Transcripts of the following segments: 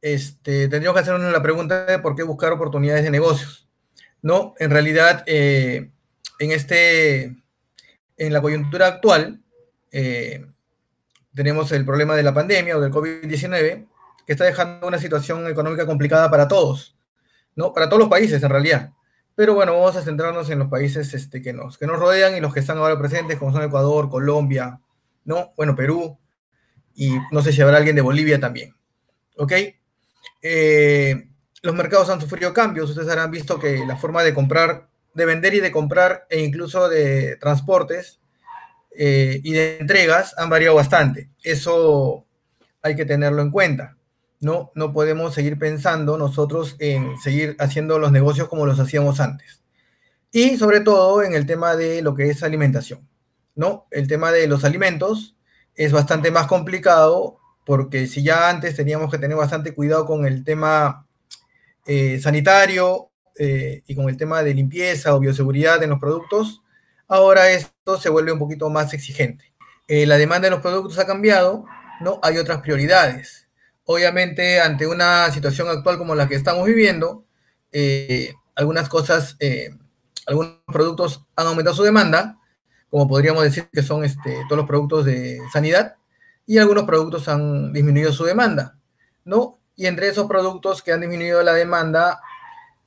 este, tendríamos que hacernos la pregunta de por qué buscar oportunidades de negocios. No, en realidad, eh, en, este, en la coyuntura actual, eh, tenemos el problema de la pandemia o del COVID-19, que está dejando una situación económica complicada para todos, ¿no? Para todos los países, en realidad. Pero bueno, vamos a centrarnos en los países este, que, nos, que nos rodean y los que están ahora presentes, como son Ecuador, Colombia, ¿no? Bueno, Perú, y no sé si habrá alguien de Bolivia también. ¿ok? Eh, los mercados han sufrido cambios, ustedes habrán visto que la forma de comprar, de vender y de comprar, e incluso de transportes eh, y de entregas, han variado bastante. Eso hay que tenerlo en cuenta. No, no podemos seguir pensando nosotros en seguir haciendo los negocios como los hacíamos antes. Y sobre todo en el tema de lo que es alimentación. ¿no? El tema de los alimentos es bastante más complicado porque si ya antes teníamos que tener bastante cuidado con el tema eh, sanitario eh, y con el tema de limpieza o bioseguridad en los productos, ahora esto se vuelve un poquito más exigente. Eh, la demanda de los productos ha cambiado, ¿no? Hay otras prioridades. Obviamente, ante una situación actual como la que estamos viviendo, algunas cosas, algunos productos han aumentado su demanda, como podríamos decir que son este, todos los productos de sanidad, y algunos productos han disminuido su demanda, ¿no? Y entre esos productos que han disminuido la demanda,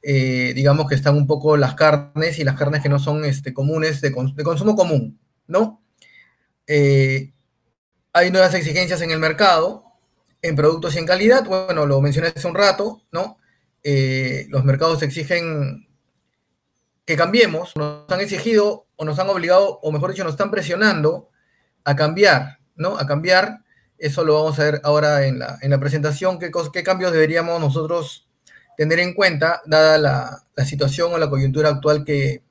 eh, digamos que están un poco las carnes y las carnes que no son este, comunes de, consumo común, ¿no? Eh, hay nuevas exigencias en el mercado, en productos y en calidad, bueno, lo mencioné hace un rato, ¿no? Eh, los mercados exigen que cambiemos, nos han exigido o nos han obligado, o mejor dicho, nos están presionando a cambiar, a cambiar. Eso lo vamos a ver ahora en la, presentación, qué, qué cambios deberíamos nosotros tener en cuenta, dada la, situación o la coyuntura actual que,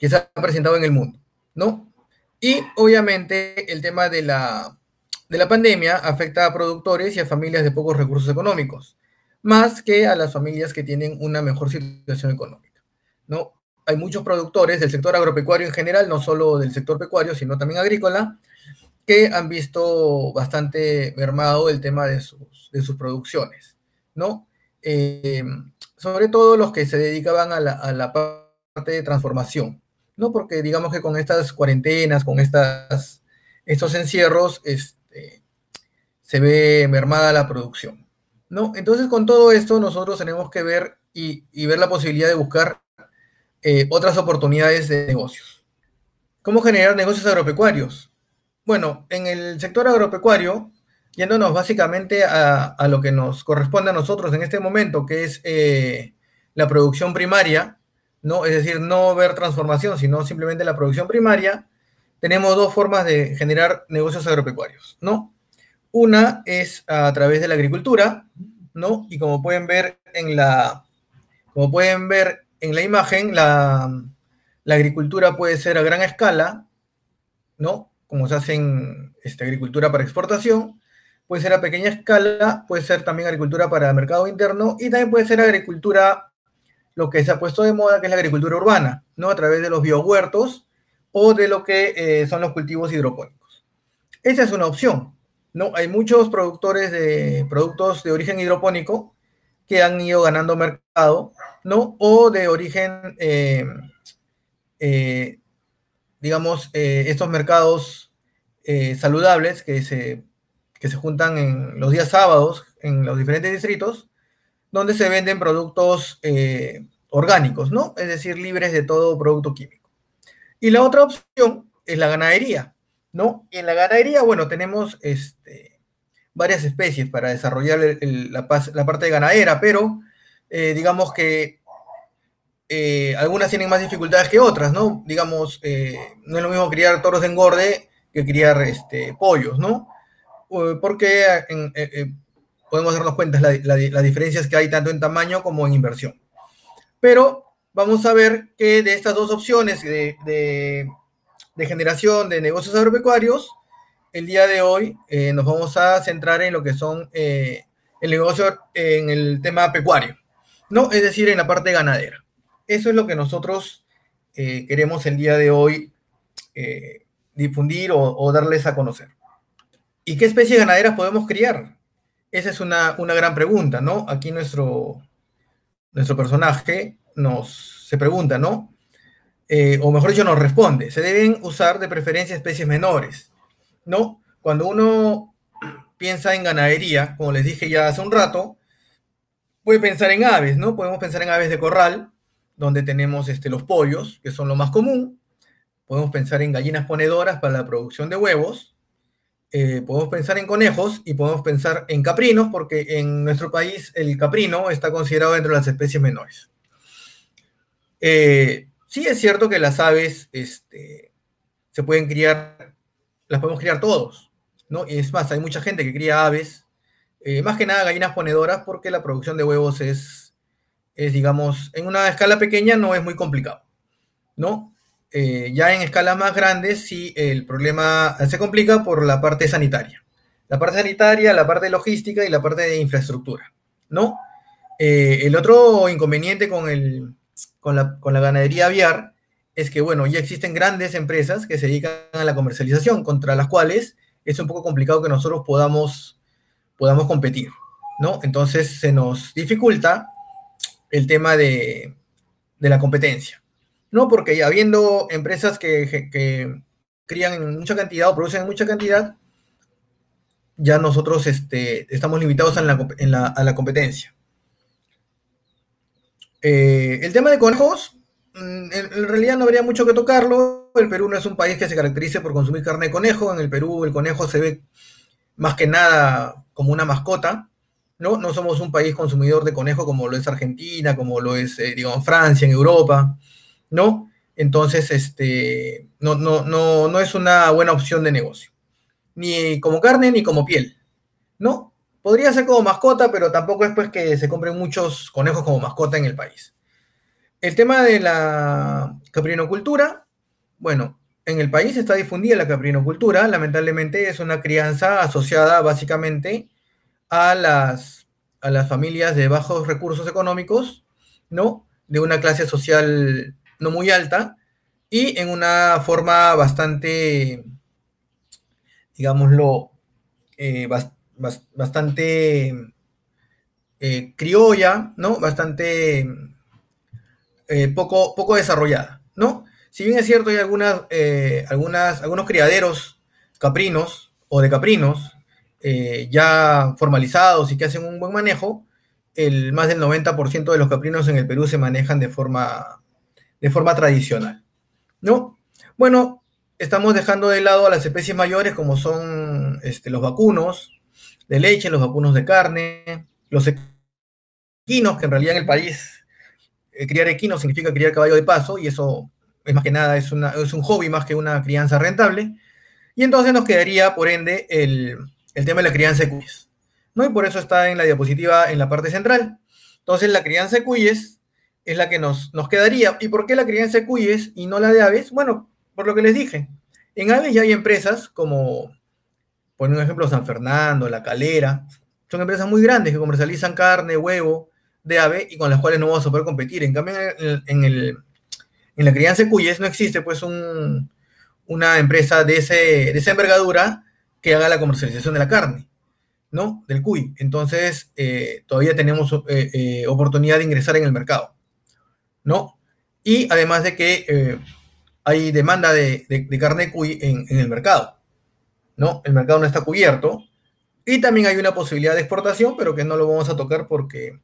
se ha presentado en el mundo. ¿no? Y obviamente el tema de la, pandemia afecta a productores y a familias de pocos recursos económicos, más que a las familias que tienen una mejor situación económica. ¿no? Hay muchos productores del sector agropecuario en general, no solo del sector pecuario, sino también agrícola, que han visto bastante mermado el tema de sus, producciones, ¿no? Eh, sobre todo los que se dedicaban a la, parte de transformación, ¿no? Porque digamos que con estas cuarentenas, con estas, estos encierros, este, se ve mermada la producción, ¿no? Entonces con todo esto nosotros tenemos que ver y, ver la posibilidad de buscar eh, otras oportunidades de negocios. ¿Cómo generar negocios agropecuarios? Bueno, en el sector agropecuario, yéndonos básicamente a, lo que nos corresponde a nosotros en este momento, que es eh, la producción primaria, ¿no? es decir, no ver transformación, sino simplemente la producción primaria, tenemos dos formas de generar negocios agropecuarios. ¿no? Una es a través de la agricultura, ¿no? y como pueden ver en la, como pueden ver en la imagen, la, la agricultura puede ser a gran escala, ¿no? como se hace en este, agricultura para exportación, puede ser a pequeña escala, puede ser también agricultura para el mercado interno y también puede ser agricultura, lo que se ha puesto de moda, que es la agricultura urbana, ¿no? A través de los biohuertos o de lo que eh, son los cultivos hidropónicos. Esa es una opción, ¿no? Hay muchos productores de productos de origen hidropónico que han ido ganando mercado, ¿no? O de origen, eh, eh, digamos, estos mercados eh, saludables que se, se juntan en los días sábados en los diferentes distritos, donde se venden productos eh, orgánicos, ¿no? Es decir, libres de todo producto químico. Y la otra opción es la ganadería, ¿no? Y en la ganadería, bueno, tenemos este, varias especies para desarrollar la, parte ganadera, pero eh, digamos que algunas tienen más dificultades que otras, ¿no? Digamos, no es lo mismo criar toros de engorde que criar este, pollos, ¿no? Porque eh, eh, podemos darnos cuenta las diferencias que hay tanto en tamaño como en inversión. Pero vamos a ver que de estas dos opciones de, generación de negocios agropecuarios, el día de hoy eh, nos vamos a centrar en lo que son el negocio en el tema pecuario, ¿no? Es decir, en la parte ganadera. Eso es lo que nosotros queremos el día de hoy difundir o, darles a conocer. ¿Y qué especies ganaderas podemos criar? Esa es una, gran pregunta, ¿no? Aquí nuestro, nuestro personaje nos se pregunta, ¿no? Eh, o mejor dicho, nos responde. Se deben usar de preferencia especies menores, ¿no? Cuando uno piensa en ganadería, como les dije ya hace un rato, puede pensar en aves, ¿no? Podemos pensar en aves de corral, donde tenemos este, los pollos, que son lo más común, podemos pensar en gallinas ponedoras para la producción de huevos, eh, podemos pensar en conejos y podemos pensar en caprinos, porque en nuestro país el caprino está considerado dentro de las especies menores. Eh, sí es cierto que las aves este, se pueden criar, las podemos criar todos, ¿no? Y es más, hay mucha gente que cría aves, eh, más que nada gallinas ponedoras, porque la producción de huevos es, es, digamos, en una escala pequeña no es muy complicado, ¿no? Eh, ya en escalas más grandes sí el problema se complica por la parte sanitaria. La parte sanitaria, la parte logística y la parte de infraestructura, ¿no? Eh, el otro inconveniente con, la, ganadería aviar es que, bueno, ya existen grandes empresas que se dedican a la comercialización, contra las cuales es un poco complicado que nosotros podamos, competir, ¿no? Entonces se nos dificulta el tema de la competencia. No, porque ya habiendo empresas que, crían en mucha cantidad o producen en mucha cantidad, ya nosotros este, estamos limitados a la competencia. Eh, el tema de conejos, mm, en, realidad no habría mucho que tocarlo. El Perú no es un país que se caracterice por consumir carne de conejo. En el Perú el conejo se ve más que nada como una mascota. No, no somos un país consumidor de conejo como lo es Argentina, como lo es, eh, digo Francia, en Europa. ¿no? Entonces, este, no, no, no, no es una buena opción de negocio. Ni como carne ni como piel, ¿no? Podría ser como mascota, pero tampoco es pues, que se compren muchos conejos como mascota en el país. El tema de la caprinocultura, bueno, en el país está difundida la caprinocultura, lamentablemente es una crianza asociada básicamente a las, a las familias de bajos recursos económicos, ¿no? De una clase social no muy alta, y en una forma bastante, digámoslo, eh, bastante eh, criolla, ¿no? Bastante eh, poco, poco desarrollada, ¿no? Si bien es cierto, hay algunas, algunos criaderos caprinos o de caprinos ya formalizados y que hacen un buen manejo, el, más del 90% de los caprinos en el Perú se manejan de forma de forma tradicional. ¿No? Bueno, estamos dejando de lado a las especies mayores como son este, los vacunos de leche, los vacunos de carne, los equinos, que en realidad en el país eh, criar equinos significa criar caballo de paso, y eso es más que nada, es, es un hobby más que una crianza rentable. Y entonces nos quedaría, por ende, el, el tema de la crianza de cuyes. ¿no? Y por eso está en la diapositiva en la parte central. Entonces, la crianza de cuyes es la que nos, nos quedaría. ¿Y por qué la crianza de cuyes y no la de aves? Bueno, por lo que les dije. En aves ya hay empresas como, por un ejemplo, San Fernando, La Calera. Son empresas muy grandes que comercializan carne, huevo de ave y con las cuales no vamos a poder competir. En cambio, en, la crianza de cuyes no existe pues un, una empresa de, ese, de esa envergadura que haga la comercialización de la carne. ¿no? Del cuy. Entonces, eh, todavía tenemos eh, eh, oportunidad de ingresar en el mercado. ¿no? Y además de que eh, hay demanda de, carne en, en, el mercado, ¿no? El mercado no está cubierto. Y también hay una posibilidad de exportación, pero que no lo vamos a tocar porque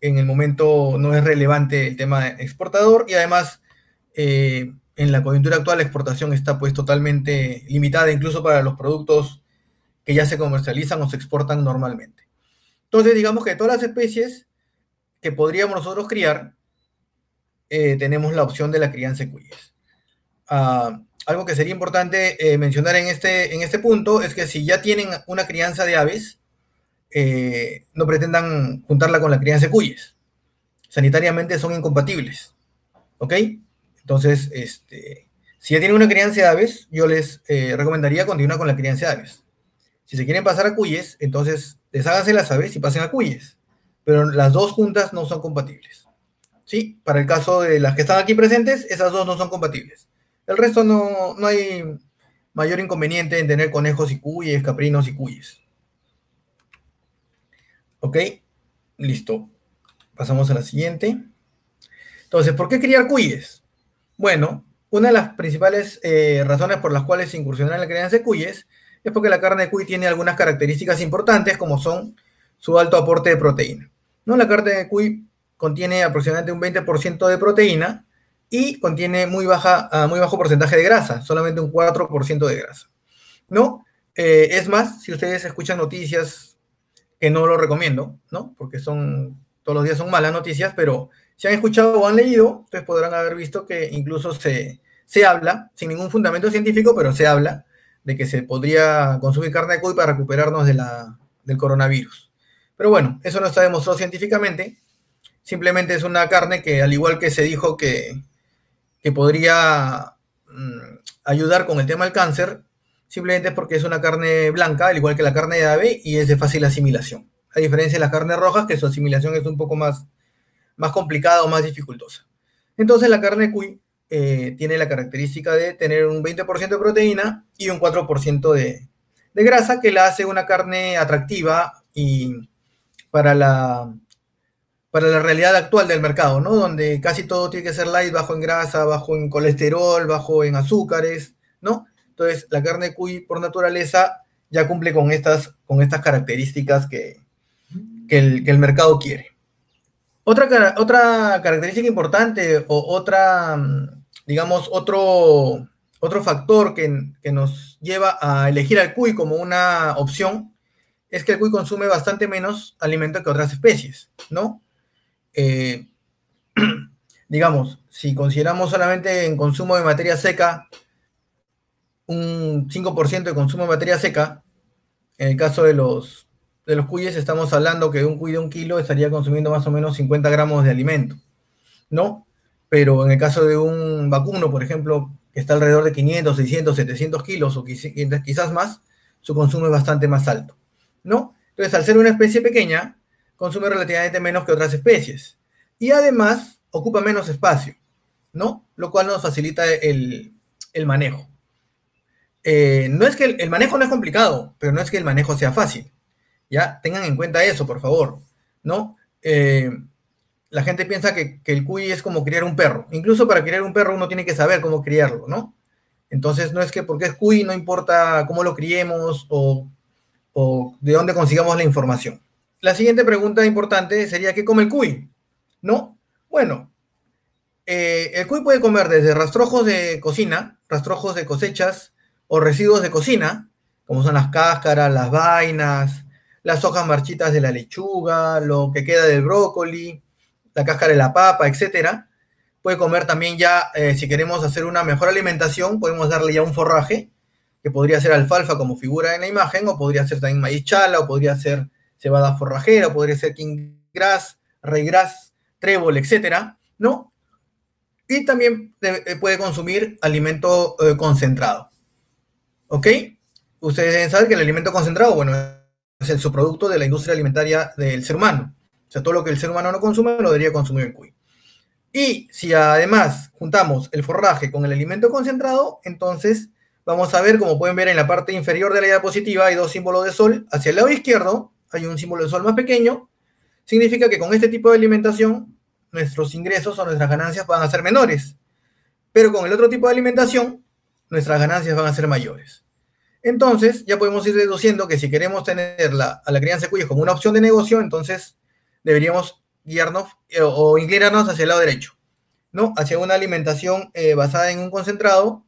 en el momento no es relevante el tema exportador y además eh, en la coyuntura actual la exportación está pues totalmente limitada incluso para los productos que ya se comercializan o se exportan normalmente. Entonces digamos que todas las especies que podríamos nosotros criar eh, tenemos la opción de la crianza cuyes. Ah, algo que sería importante eh, mencionar en este, en este punto es que si ya tienen una crianza de aves, eh, no pretendan juntarla con la crianza de cuyes. Sanitariamente son incompatibles. ¿Ok? Entonces, este, si ya tienen una crianza de aves, yo les recomendaría continuar con la crianza de aves. Si se quieren pasar a cuyes, entonces desháganse las aves y pasen a cuyes. Pero las dos juntas no son compatibles. ¿sí? Para el caso de las que están aquí presentes, esas dos no son compatibles. El resto no, hay mayor inconveniente en tener conejos y cuyes, caprinos y cuyes. ¿Ok? Listo. Pasamos a la siguiente. Entonces, ¿por qué criar cuyes? Bueno, una de las principales eh, razones por las cuales se incursionan en la crianza de cuyes es porque la carne de cuy tiene algunas características importantes como son su alto aporte de proteína. ¿no? La carne de cuy contiene aproximadamente un 20% de proteína y contiene muy, baja, ah, muy bajo porcentaje de grasa, solamente un 4% de grasa. ¿No? Eh, es más, si ustedes escuchan noticias que no lo recomiendo, ¿no? Porque son, todos los días son malas noticias, pero si han escuchado o han leído, pues podrán haber visto que incluso se, se habla, sin ningún fundamento científico, pero se habla de que se podría consumir carne de cuy para recuperarnos de del coronavirus. Pero bueno, eso no está demostrado científicamente, Simplemente es una carne que, al igual que se dijo que, podría mm, ayudar con el tema del cáncer, simplemente es porque es una carne blanca, al igual que la carne de ave, y es de fácil asimilación. A diferencia de las carnes rojas, que su asimilación es un poco más, más complicada o más dificultosa. Entonces la carne cuy eh, tiene la característica de tener un 20% de proteína y un 4% de, de grasa, que la hace una carne atractiva y para la para la realidad actual del mercado, ¿no? Donde casi todo tiene que ser light, bajo en grasa, bajo en colesterol, bajo en azúcares, ¿no? Entonces, la carne cuy por naturaleza ya cumple con estas, con estas características que, que, el, mercado quiere. Otra, otra característica importante o otra, digamos, otro, otro factor que, que, nos lleva a elegir al cuy como una opción es que el cuy consume bastante menos alimento que otras especies, ¿no? Eh, digamos, si consideramos solamente en consumo de materia seca, un 5% de consumo de materia seca, en el caso de los, de los cuyes estamos hablando que un cuy de un kilo estaría consumiendo más o menos 50 gramos de alimento, ¿no? Pero en el caso de un vacuno, por ejemplo, que está alrededor de 500, 600, 700 kilos o quizás más, su consumo es bastante más alto, ¿no? Entonces, al ser una especie pequeña, consume relativamente menos que otras especies. Y además ocupa menos espacio, ¿no? Lo cual nos facilita el, manejo. Eh, no es que el, manejo no es complicado, pero no es que el manejo sea fácil. Ya, tengan en cuenta eso, por favor, ¿no? Eh, la gente piensa que, el cuy es como criar un perro. Incluso para criar un perro uno tiene que saber cómo criarlo, ¿no? Entonces no es que porque es cuy no importa cómo lo criemos o de dónde consigamos la información. La siguiente pregunta importante sería, ¿qué come el cuy? ¿No? Bueno, eh, el cuy puede comer desde rastrojos de cocina, rastrojos de cosechas o residuos de cocina, como son las cáscaras, las vainas, las hojas marchitas de la lechuga, lo que queda del brócoli, la cáscara de la papa, etc. Puede comer también ya, eh, si queremos hacer una mejor alimentación, podemos darle ya un forraje, que podría ser alfalfa como figura en la imagen, o podría ser también maíz chala, o podría ser va este, a dar forrajera, podría ser king grass, rey grass, trébol, etcétera, ¿no? Y también eh, eh, puede consumir alimento eh, concentrado. ¿Ok? Ustedes deben saber que el alimento concentrado, bueno, es el subproducto de la industria alimentaria del ser humano. O sea, todo lo que el ser humano no consume lo debería consumir el cuy. Y si además juntamos el forraje con el alimento concentrado, entonces vamos a ver, como pueden ver en la parte inferior de la diapositiva, hay dos símbolos de sol. Hacia el lado izquierdo y un símbolo de sol más pequeño, significa que con este tipo de alimentación nuestros ingresos o nuestras ganancias van a ser menores. Pero con el otro tipo de alimentación, nuestras ganancias van a ser mayores. Entonces, ya podemos ir deduciendo que si queremos tener a la crianza de como una opción de negocio, entonces deberíamos guiarnos eh, o inclinarnos hacia el lado derecho, ¿no? Hacia una alimentación eh, basada en un concentrado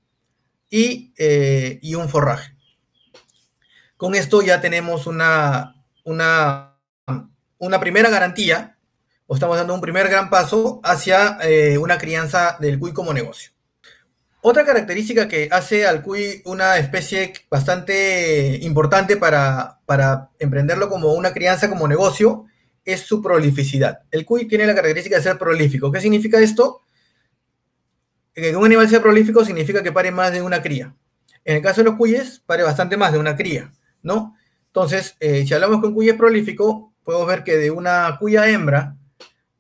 eh, y un forraje. Con esto ya tenemos una, una, una primera garantía, o estamos dando un primer gran paso hacia eh, una crianza del cuy como negocio. Otra característica que hace al cuy una especie bastante importante para, para emprenderlo como una crianza como negocio es su prolificidad. El cuy tiene la característica de ser prolífico. ¿Qué significa esto? Que un animal sea prolífico significa que pare más de una cría. En el caso de los cuyes, pare bastante más de una cría, ¿no? Entonces, eh, si hablamos con cuya es prolífico, podemos ver que de una cuya hembra,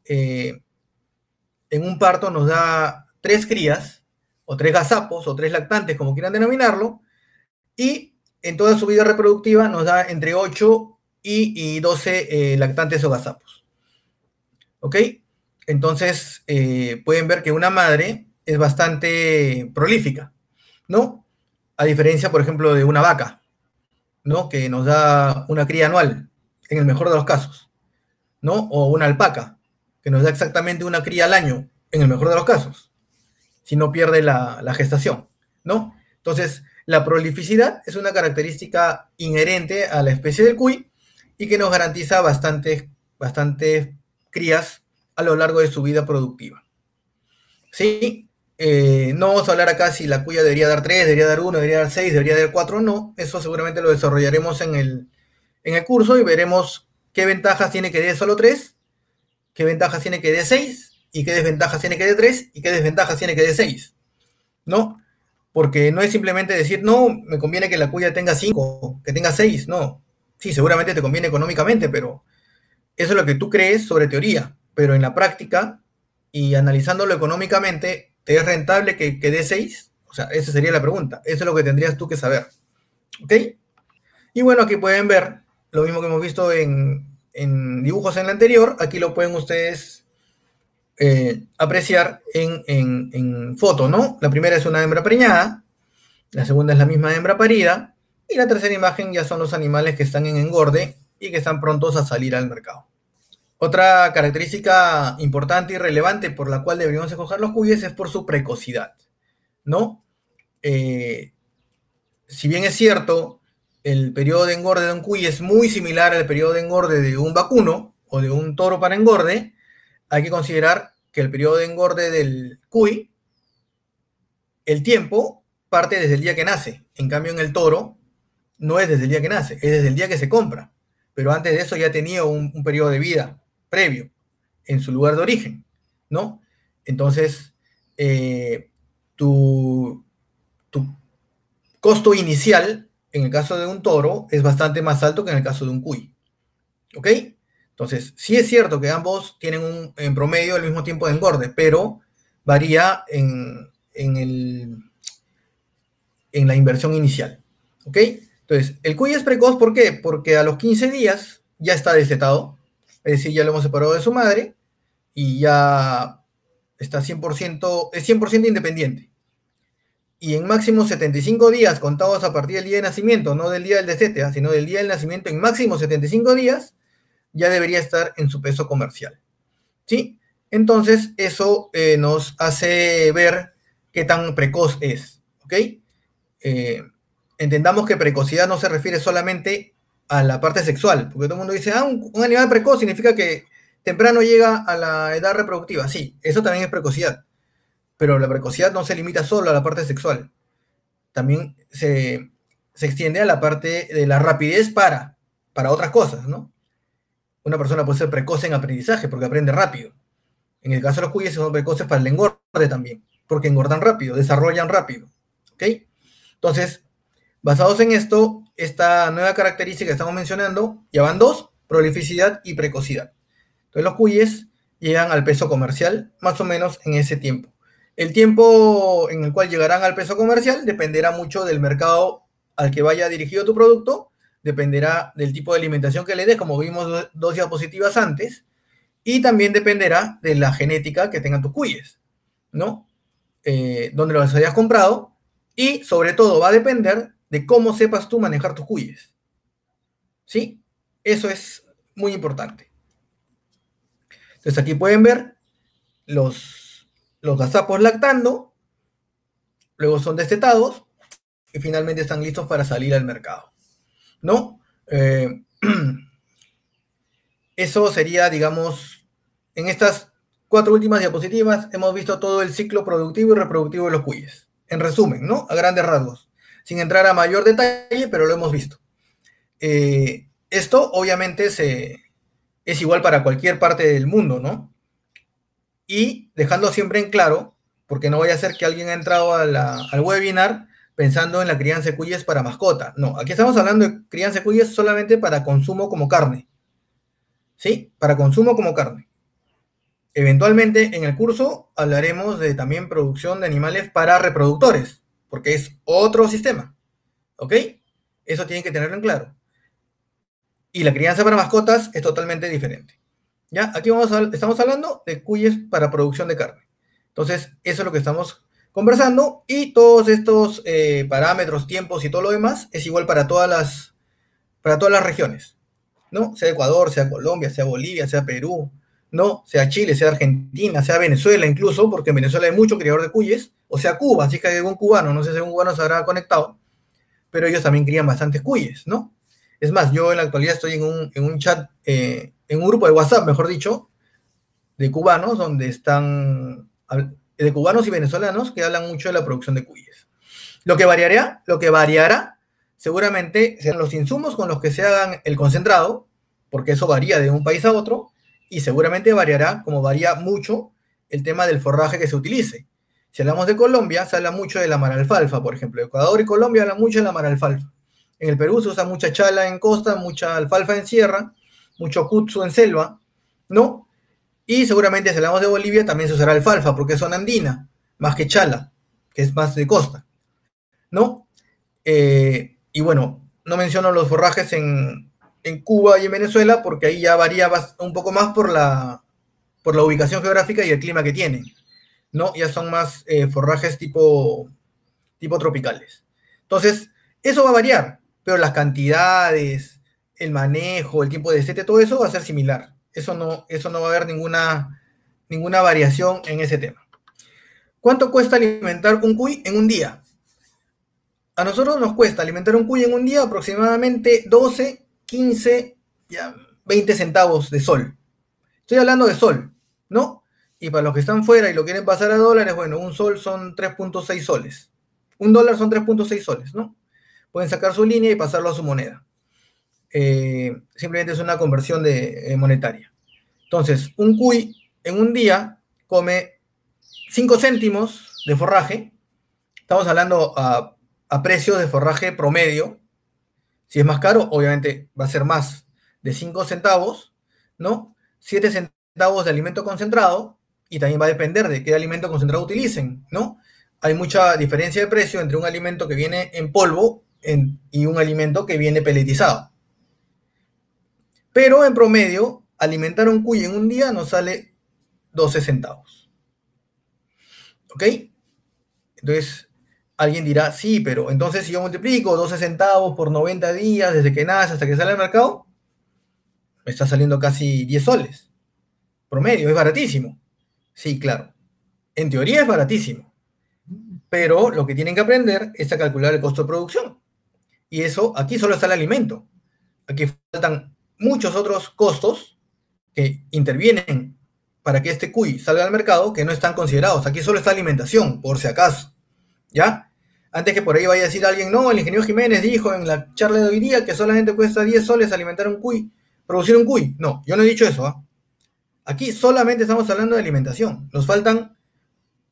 eh, en un parto nos da tres crías, o tres gazapos, o tres lactantes, como quieran denominarlo, y en toda su vida reproductiva nos da entre 8 y, 12 eh, lactantes o gazapos. ¿Ok? Entonces, pueden ver que una madre es bastante prolífica, ¿no? A diferencia, por ejemplo, de una vaca ¿no? Que nos da una cría anual, en el mejor de los casos, ¿no? O una alpaca, que nos da exactamente una cría al año, en el mejor de los casos, si no pierde la, gestación, ¿no? Entonces, la prolificidad es una característica inherente a la especie del cuy y que nos garantiza bastantes, bastantes crías a lo largo de su vida productiva. ¿Sí? Eh, no vamos a hablar acá si la cuya debería dar 3, debería dar 1, debería dar 6, debería dar 4, no. Eso seguramente lo desarrollaremos en el, en el curso y veremos qué ventajas tiene que dar solo 3, qué ventajas tiene que dar 6 y qué desventajas tiene que dar 3 y qué desventajas tiene que dar 6. ¿No? Porque no es simplemente decir, no, me conviene que la cuya tenga 5, que tenga 6, no. Sí, seguramente te conviene económicamente, pero eso es lo que tú crees sobre teoría, pero en la práctica y analizándolo económicamente es rentable que, que dé 6? O sea, esa sería la pregunta. Eso es lo que tendrías tú que saber. ¿Ok? Y bueno, aquí pueden ver lo mismo que hemos visto en, dibujos en la anterior. Aquí lo pueden ustedes eh, apreciar en foto, ¿no? La primera es una hembra preñada. La segunda es la misma hembra parida. Y la tercera imagen ya son los animales que están en engorde y que están prontos a salir al mercado. Otra característica importante y relevante por la cual deberíamos escoger los cuyes es por su precocidad, ¿no? Eh, si bien es cierto, el periodo de engorde de un cuy es muy similar al periodo de engorde de un vacuno o de un toro para engorde, hay que considerar que el periodo de engorde del cuy, el tiempo parte desde el día que nace. En cambio, en el toro no es desde el día que nace, es desde el día que se compra. Pero antes de eso ya tenía un, un periodo de vida previo en su lugar de origen, ¿no? Entonces, eh, tu, costo inicial, en el caso de un toro, es bastante más alto que en el caso de un cuy, ¿ok? Entonces, sí es cierto que ambos tienen un, en promedio el mismo tiempo de engorde, pero varía en, en la inversión inicial. ¿Ok? Entonces, el cuy es precoz, ¿por qué? Porque a los 15 días ya está desetado, es decir, ya lo hemos separado de su madre y ya está 100%, es 100% independiente. Y en máximo 75 días contados a partir del día de nacimiento, no del día del destete, ah, sino del día del nacimiento, en máximo 75 días, ya debería estar en su peso comercial. ¿Sí? Entonces, eso eh, nos hace ver qué tan precoz es. ¿Ok? Eh, entendamos que precocidad no se refiere solamente a la parte sexual, porque todo el mundo dice, ah, un, animal precoz significa que temprano llega a la edad reproductiva. Sí, eso también es precocidad, pero la precocidad no se limita solo a la parte sexual, también se, extiende a la parte de la rapidez para, para otras cosas, ¿no? Una persona puede ser precoz en aprendizaje porque aprende rápido. En el caso de los cuyes son precoces para el engorde también, porque engordan rápido, desarrollan rápido. ¿Ok? Entonces, basados en esto, esta nueva característica que estamos mencionando, ya van dos, prolificidad y precocidad. Entonces los cuyes llegan al peso comercial más o menos en ese tiempo. El tiempo en el cual llegarán al peso comercial dependerá mucho del mercado al que vaya dirigido tu producto, dependerá del tipo de alimentación que le des, como vimos dos diapositivas antes, y también dependerá de la genética que tengan tus cuyes, ¿no? Eh, donde los hayas comprado, y sobre todo va a depender de cómo sepas tú manejar tus cuyes. ¿Sí? Eso es muy importante. Entonces aquí pueden ver los, los gazapos lactando, luego son destetados y finalmente están listos para salir al mercado. ¿No? Eh, eso sería, digamos, en estas cuatro últimas diapositivas hemos visto todo el ciclo productivo y reproductivo de los cuyes. En resumen, ¿no? A grandes rasgos sin entrar a mayor detalle, pero lo hemos visto. Eh, esto obviamente es igual para cualquier parte del mundo, ¿no? Y dejando siempre en claro, porque no voy a ser que alguien ha entrado al webinar pensando en la crianza de cuyes para mascota. No, aquí estamos hablando de crianza de cuyes solamente para consumo como carne. ¿Sí? Para consumo como carne. Eventualmente en el curso hablaremos de también producción de animales para reproductores porque es otro sistema. ¿Ok? Eso tienen que tenerlo en claro. Y la crianza para mascotas es totalmente diferente. ¿Ya? Aquí estamos hablando de cuyes para producción de carne. Entonces, eso es lo que estamos conversando y todos estos eh, parámetros, tiempos y todo lo demás es igual para todas las, para todas las regiones. ¿no? Sea Ecuador, sea Colombia, sea Bolivia, sea Perú, ¿no? sea Chile, sea Argentina, sea Venezuela incluso, porque en Venezuela hay mucho criador de cuyes, o sea, Cuba, así que algún cubano, no sé si algún cubano se habrá conectado, pero ellos también crían bastantes cuyes, ¿no? Es más, yo en la actualidad estoy en un, chat, eh, en un grupo de WhatsApp, mejor dicho, de cubanos, donde están, de cubanos y venezolanos que hablan mucho de la producción de cuyes. Lo que variará, lo que variará seguramente serán los insumos con los que se hagan el concentrado, porque eso varía de un país a otro, y seguramente variará, como varía mucho, el tema del forraje que se utilice. Si hablamos de Colombia, se habla mucho de la alfalfa, por ejemplo. Ecuador y Colombia hablan mucho de la maralfalfa. En el Perú se usa mucha chala en costa, mucha alfalfa en sierra, mucho kutsu en selva, ¿no? Y seguramente si hablamos de Bolivia también se usará alfalfa, porque es zona andina, más que chala, que es más de costa, ¿no? Eh, y bueno, no menciono los forrajes en, Cuba y en Venezuela, porque ahí ya varía un poco más por por la ubicación geográfica y el clima que tienen. ¿no? Ya son más eh, forrajes tipo, tipo tropicales. Entonces, eso va a variar, pero las cantidades, el manejo, el tiempo de sete, todo eso va a ser similar. Eso no, eso no va a haber ninguna, ninguna variación en ese tema. ¿Cuánto cuesta alimentar un cuy en un día? A nosotros nos cuesta alimentar un cuy en un día aproximadamente 12, 15, ya, 20 centavos de sol. Estoy hablando de sol, ¿no? Y para los que están fuera y lo quieren pasar a dólares, bueno, un sol son 3.6 soles. Un dólar son 3.6 soles, ¿no? Pueden sacar su línea y pasarlo a su moneda. Eh, simplemente es una conversión eh, monetaria. Entonces, un cuy en un día come 5 céntimos de forraje. Estamos hablando a, a precios de forraje promedio. Si es más caro, obviamente va a ser más de 5 centavos, ¿no? 7 centavos de alimento concentrado, y también va a depender de qué alimento concentrado utilicen, ¿no? Hay mucha diferencia de precio entre un alimento que viene en polvo y un alimento que viene peletizado. Pero en promedio, alimentar un cuy en un día nos sale 12 centavos. ¿Ok? Entonces, alguien dirá, sí, pero entonces si yo multiplico 12 centavos por 90 días, desde que nace hasta que sale al mercado, me está saliendo casi 10 soles. Promedio, es baratísimo. Sí, claro. En teoría es baratísimo, pero lo que tienen que aprender es a calcular el costo de producción. Y eso, aquí solo está el alimento. Aquí faltan muchos otros costos que intervienen para que este cuy salga al mercado que no están considerados. Aquí solo está alimentación, por si acaso. ¿Ya? Antes que por ahí vaya a decir alguien, no, el ingeniero Jiménez dijo en la charla de hoy día que solamente cuesta 10 soles alimentar un cuy, producir un cuy. No, yo no he dicho eso. ¿ah? Aquí solamente estamos hablando de alimentación. Nos faltan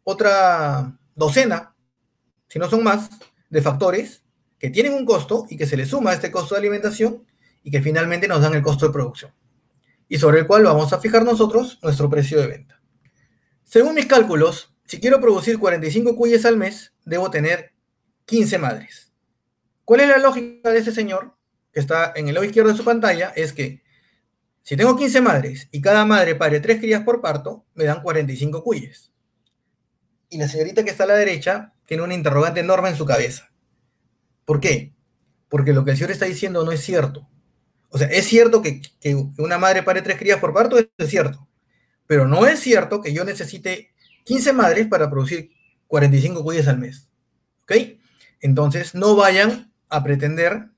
otra docena, si no son más, de factores que tienen un costo y que se le suma a este costo de alimentación y que finalmente nos dan el costo de producción y sobre el cual vamos a fijar nosotros nuestro precio de venta. Según mis cálculos, si quiero producir 45 cuyes al mes, debo tener 15 madres. ¿Cuál es la lógica de ese señor que está en el lado izquierdo de su pantalla? Es que si tengo 15 madres y cada madre pare 3 crías por parto, me dan 45 cuyes. Y la señorita que está a la derecha tiene una interrogante enorme en su cabeza. ¿Por qué? Porque lo que el señor está diciendo no es cierto. O sea, es cierto que, una madre pare tres crías por parto, es cierto. Pero no es cierto que yo necesite 15 madres para producir 45 cuyes al mes. ¿Ok? Entonces, no vayan a pretender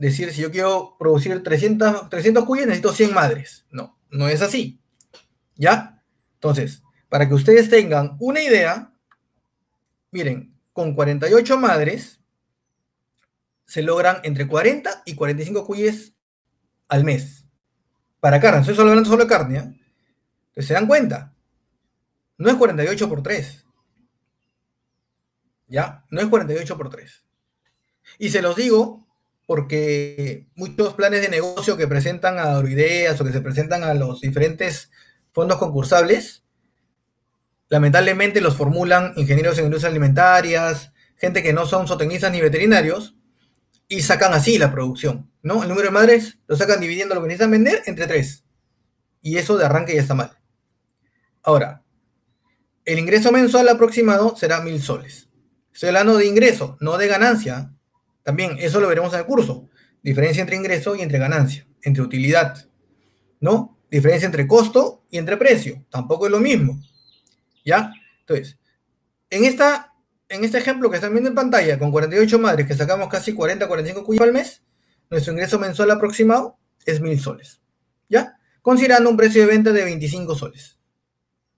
decir, si yo quiero producir 300, 300 cuyes, necesito 100 madres. No, no es así. ¿Ya? Entonces, para que ustedes tengan una idea, miren, con 48 madres se logran entre 40 y 45 cuyes al mes. Para carne, estoy solo hablando solo de carne. ¿eh? Entonces, ¿se dan cuenta? No es 48 por 3. ¿Ya? No es 48 por 3. Y se los digo porque muchos planes de negocio que presentan a ideas o que se presentan a los diferentes fondos concursables, lamentablemente los formulan ingenieros en industrias alimentarias, gente que no son zootecnistas ni veterinarios, y sacan así la producción, ¿no? El número de madres lo sacan dividiendo lo que necesitan vender entre tres. Y eso de arranque ya está mal. Ahora, el ingreso mensual aproximado será mil soles. el hablando de ingreso, no de ganancia. También eso lo veremos en el curso. Diferencia entre ingreso y entre ganancia, entre utilidad, ¿no? Diferencia entre costo y entre precio. Tampoco es lo mismo. ¿Ya? Entonces, en, esta, en este ejemplo que están viendo en pantalla, con 48 madres que sacamos casi 40, 45 cuyos al mes, nuestro ingreso mensual aproximado es 1000 soles. ¿Ya? Considerando un precio de venta de 25 soles.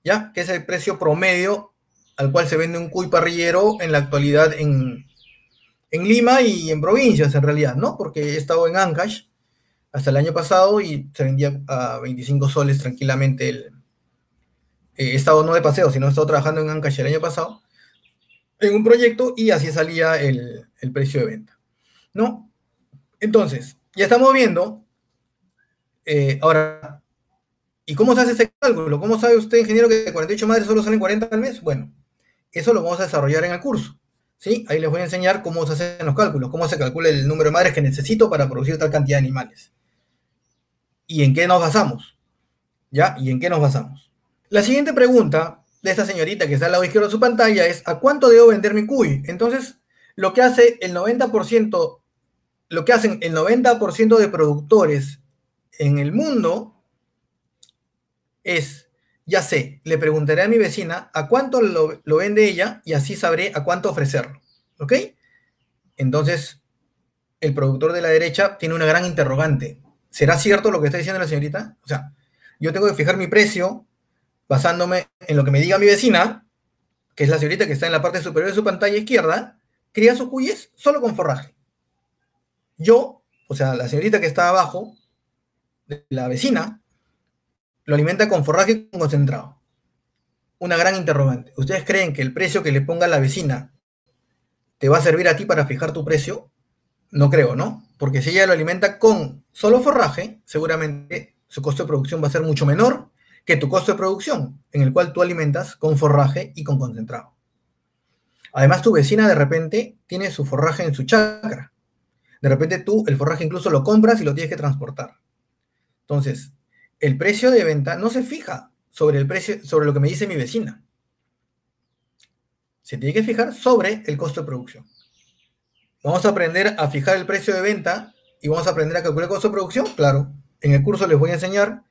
¿Ya? Que es el precio promedio al cual se vende un cuy parrillero en la actualidad en, en Lima y en provincias en realidad, ¿no? Porque he estado en Ancash hasta el año pasado y se vendía a 25 soles tranquilamente el... Eh, he estado no de paseo, sino he estado trabajando en Ancash el año pasado en un proyecto y así salía el, precio de venta, ¿no? Entonces, ya estamos viendo, eh, ahora, ¿y cómo se hace ese cálculo? ¿Cómo sabe usted, ingeniero, que de 48 madres solo salen 40 al mes? Bueno, eso lo vamos a desarrollar en el curso. Ahí les voy a enseñar cómo se hacen los cálculos, cómo se calcula el número de madres que necesito para producir tal cantidad de animales. ¿Y en qué nos basamos? ¿Ya? ¿Y en qué nos basamos? La siguiente pregunta de esta señorita que está al lado izquierdo de su pantalla es, ¿a cuánto debo vender mi cuy? Entonces, lo que hace el 90%, lo que hacen el 90% de productores en el mundo es ya sé, le preguntaré a mi vecina a cuánto lo, vende ella y así sabré a cuánto ofrecerlo. ¿Ok? Entonces, el productor de la derecha tiene una gran interrogante. ¿Será cierto lo que está diciendo la señorita? O sea, yo tengo que fijar mi precio basándome en lo que me diga mi vecina, que es la señorita que está en la parte superior de su pantalla izquierda, cría sus cuyes solo con forraje. Yo, o sea, la señorita que está abajo, la vecina, lo alimenta con forraje concentrado. Una gran interrogante. ¿Ustedes creen que el precio que le ponga la vecina te va a servir a ti para fijar tu precio? No creo, ¿no? Porque si ella lo alimenta con solo forraje, seguramente su costo de producción va a ser mucho menor que tu costo de producción, en el cual tú alimentas con forraje y con concentrado. Además, tu vecina de repente tiene su forraje en su chacra. De repente tú el forraje incluso lo compras y lo tienes que transportar. Entonces, el precio de venta no se fija sobre el precio, sobre lo que me dice mi vecina. Se tiene que fijar sobre el costo de producción. Vamos a aprender a fijar el precio de venta y vamos a aprender a calcular el costo de producción. Claro, en el curso les voy a enseñar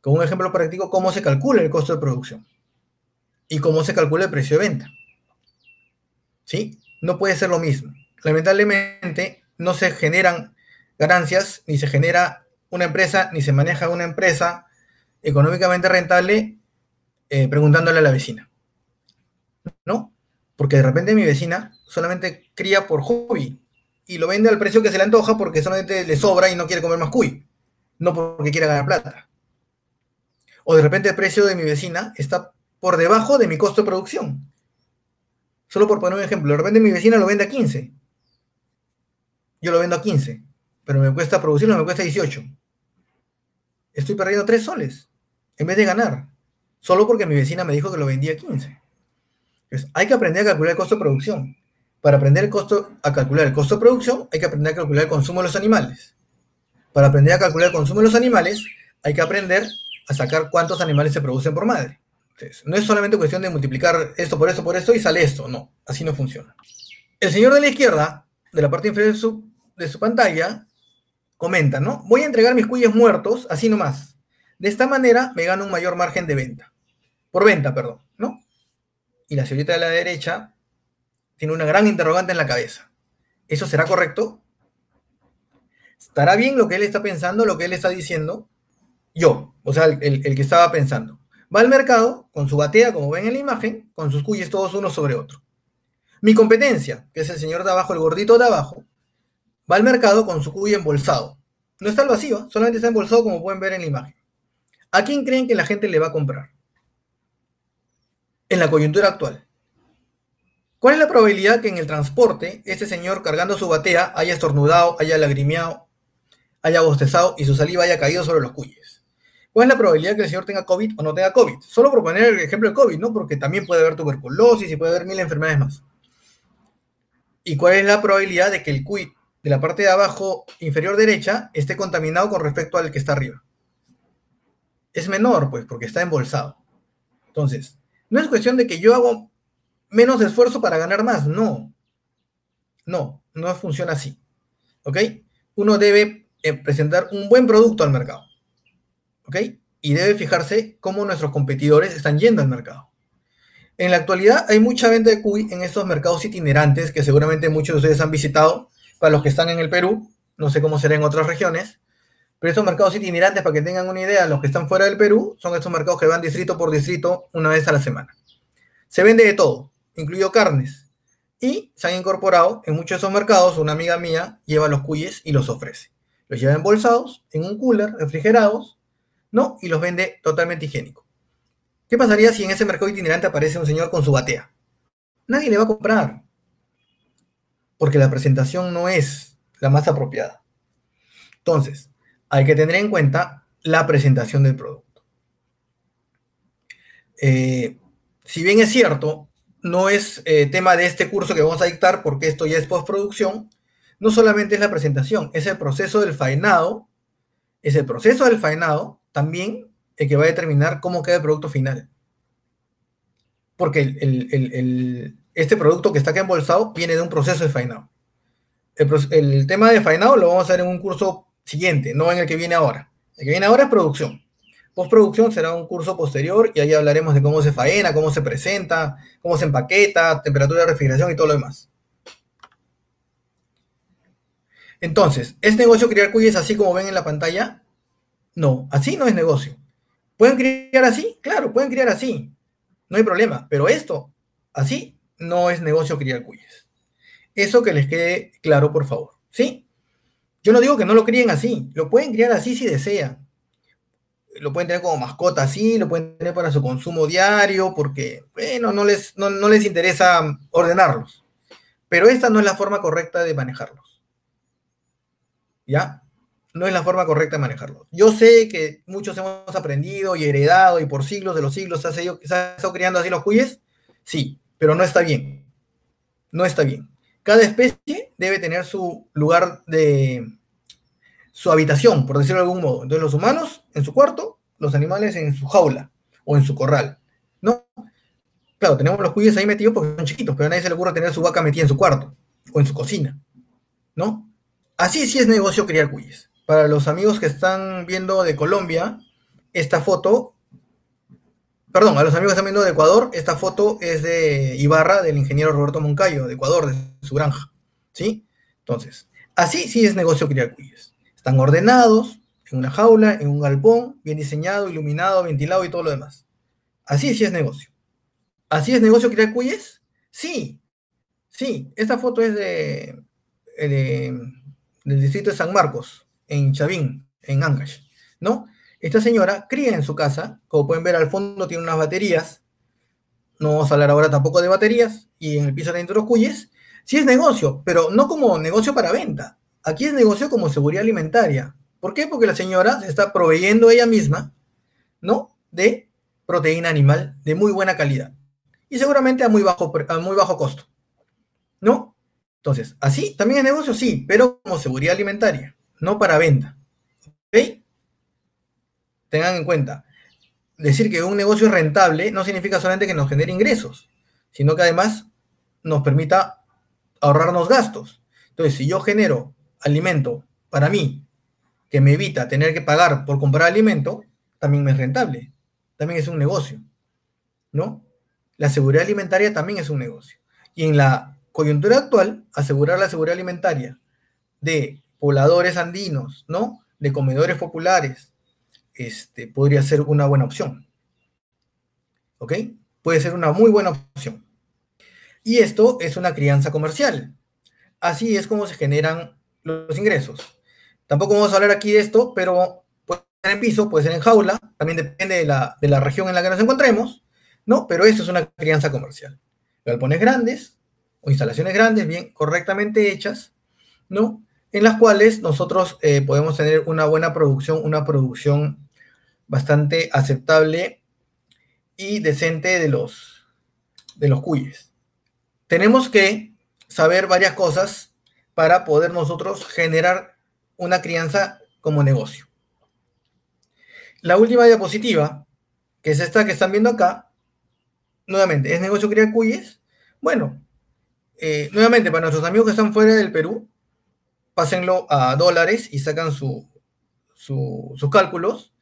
con un ejemplo práctico cómo se calcula el costo de producción y cómo se calcula el precio de venta. ¿Sí? No puede ser lo mismo. Lamentablemente no se generan ganancias ni se genera una empresa ni se maneja una empresa económicamente rentable eh, preguntándole a la vecina. ¿No? Porque de repente mi vecina solamente cría por hobby y lo vende al precio que se le antoja porque solamente le sobra y no quiere comer más cuy, no porque quiera ganar plata. O de repente el precio de mi vecina está por debajo de mi costo de producción. Solo por poner un ejemplo, de repente mi vecina lo vende a 15. Yo lo vendo a 15, pero me cuesta producirlo, me cuesta 18 estoy perdiendo 3 soles en vez de ganar, solo porque mi vecina me dijo que lo vendía 15. Entonces, hay que aprender a calcular el costo de producción. Para aprender el costo, a calcular el costo de producción, hay que aprender a calcular el consumo de los animales. Para aprender a calcular el consumo de los animales, hay que aprender a sacar cuántos animales se producen por madre. Entonces, no es solamente cuestión de multiplicar esto por esto por esto y sale esto. No, así no funciona. El señor de la izquierda, de la parte inferior de su, de su pantalla, Comenta, ¿no? Voy a entregar mis cuyes muertos, así nomás. De esta manera me gano un mayor margen de venta. Por venta, perdón, ¿no? Y la señorita de la derecha tiene una gran interrogante en la cabeza. ¿Eso será correcto? ¿Estará bien lo que él está pensando, lo que él está diciendo? Yo, o sea, el, que estaba pensando. Va al mercado con su batea, como ven en la imagen, con sus cuyes todos uno sobre otro. Mi competencia, que es el señor de abajo, el gordito de abajo, Va al mercado con su cuy embolsado. No está al vacío, solamente está embolsado como pueden ver en la imagen. ¿A quién creen que la gente le va a comprar? En la coyuntura actual. ¿Cuál es la probabilidad que en el transporte este señor cargando su batea haya estornudado, haya lagrimeado, haya bostezado y su saliva haya caído sobre los cuyes? ¿Cuál es la probabilidad que el señor tenga COVID o no tenga COVID? Solo por poner el ejemplo del COVID, ¿no? Porque también puede haber tuberculosis y puede haber mil enfermedades más. ¿Y cuál es la probabilidad de que el cuy de la parte de abajo inferior derecha esté contaminado con respecto al que está arriba. Es menor, pues, porque está embolsado. Entonces, no es cuestión de que yo hago menos esfuerzo para ganar más, no. No, no funciona así. ¿Ok? Uno debe eh, presentar un buen producto al mercado. ¿Ok? Y debe fijarse cómo nuestros competidores están yendo al mercado. En la actualidad hay mucha venta de QI en estos mercados itinerantes que seguramente muchos de ustedes han visitado para los que están en el Perú, no sé cómo será en otras regiones, pero estos mercados itinerantes, para que tengan una idea, los que están fuera del Perú, son estos mercados que van distrito por distrito una vez a la semana. Se vende de todo, incluido carnes, y se han incorporado en muchos de esos mercados, una amiga mía lleva los cuyes y los ofrece. Los lleva embolsados, en un cooler, refrigerados, ¿no? Y los vende totalmente higiénico. ¿Qué pasaría si en ese mercado itinerante aparece un señor con su batea? Nadie le va a comprar porque la presentación no es la más apropiada. Entonces, hay que tener en cuenta la presentación del producto. Eh, si bien es cierto, no es eh, tema de este curso que vamos a dictar porque esto ya es postproducción, no solamente es la presentación, es el proceso del faenado, es el proceso del faenado también el que va a determinar cómo queda el producto final. Porque el, este producto que está acá embolsado viene de un proceso de faenado. El, tema de faenado lo vamos a hacer en un curso siguiente, no en el que viene ahora. El que viene ahora es producción. Postproducción será un curso posterior y ahí hablaremos de cómo se faena, cómo se presenta, cómo se empaqueta, temperatura de refrigeración y todo lo demás. Entonces, ¿es negocio criar cuyes así como ven en la pantalla? No, así no es negocio. ¿Pueden criar así? Claro, pueden criar así. No hay problema. Pero esto, así, no es negocio criar cuyes. Eso que les quede claro, por favor. ¿Sí? Yo no digo que no lo críen así. Lo pueden criar así si desean. Lo pueden tener como mascota así, lo pueden tener para su consumo diario, porque, bueno, no les, no, les interesa ordenarlos. Pero esta no es la forma correcta de manejarlos. ¿Ya? no es la forma correcta de manejarlos. Yo sé que muchos hemos aprendido y heredado y por siglos de los siglos se ha estado criando así los cuyes, sí, pero no está bien. No está bien. Cada especie debe tener su lugar de su habitación, por decirlo de algún modo. Entonces los humanos en su cuarto, los animales en su jaula o en su corral. ¿No? Claro, tenemos los cuyes ahí metidos porque son chiquitos, pero a nadie se le ocurre tener su vaca metida en su cuarto o en su cocina. ¿No? Así sí es negocio criar cuyes. Para los amigos que están viendo de Colombia, esta foto Perdón, a los amigos que de Ecuador, esta foto es de Ibarra, del ingeniero Roberto Moncayo, de Ecuador, de su granja. ¿Sí? Entonces, así sí es negocio criar cuyes. Están ordenados, en una jaula, en un galpón, bien diseñado, iluminado, ventilado y todo lo demás. Así sí es negocio. ¿Así es negocio criar cuyes? Sí. Sí, esta foto es eh, de, del distrito de San Marcos, en Chavín, en Angas, ¿no? Esta señora cría en su casa, como pueden ver al fondo tiene unas baterías, no vamos a hablar ahora tampoco de baterías, y en el piso dentro los cuyes, sí es negocio, pero no como negocio para venta, aquí es negocio como seguridad alimentaria. ¿Por qué? Porque la señora se está proveyendo ella misma, ¿no? De proteína animal de muy buena calidad y seguramente a muy bajo, a muy bajo costo, ¿no? Entonces, así también es negocio, sí, pero como seguridad alimentaria, no para venta. ¿Ok? Tengan en cuenta, decir que un negocio es rentable no significa solamente que nos genere ingresos, sino que además nos permita ahorrarnos gastos. Entonces, si yo genero alimento para mí que me evita tener que pagar por comprar alimento, también me es rentable, también es un negocio, ¿no? La seguridad alimentaria también es un negocio. Y en la coyuntura actual, asegurar la seguridad alimentaria de pobladores andinos, ¿no? De comedores populares, este, podría ser una buena opción. ¿Ok? Puede ser una muy buena opción. Y esto es una crianza comercial. Así es como se generan los ingresos. Tampoco vamos a hablar aquí de esto, pero puede ser en piso, puede ser en jaula, también depende de la, región en la que nos encontremos, ¿no? Pero esto es una crianza comercial. alpones grandes o instalaciones grandes, bien correctamente hechas, ¿no? En las cuales nosotros eh, podemos tener una buena producción, una producción bastante aceptable y decente de los, de los cuyes. Tenemos que saber varias cosas para poder nosotros generar una crianza como negocio. La última diapositiva, que es esta que están viendo acá, nuevamente, ¿es negocio criar cuyes? Bueno, eh, nuevamente, para nuestros amigos que están fuera del Perú, pásenlo a dólares y sacan sus cálculos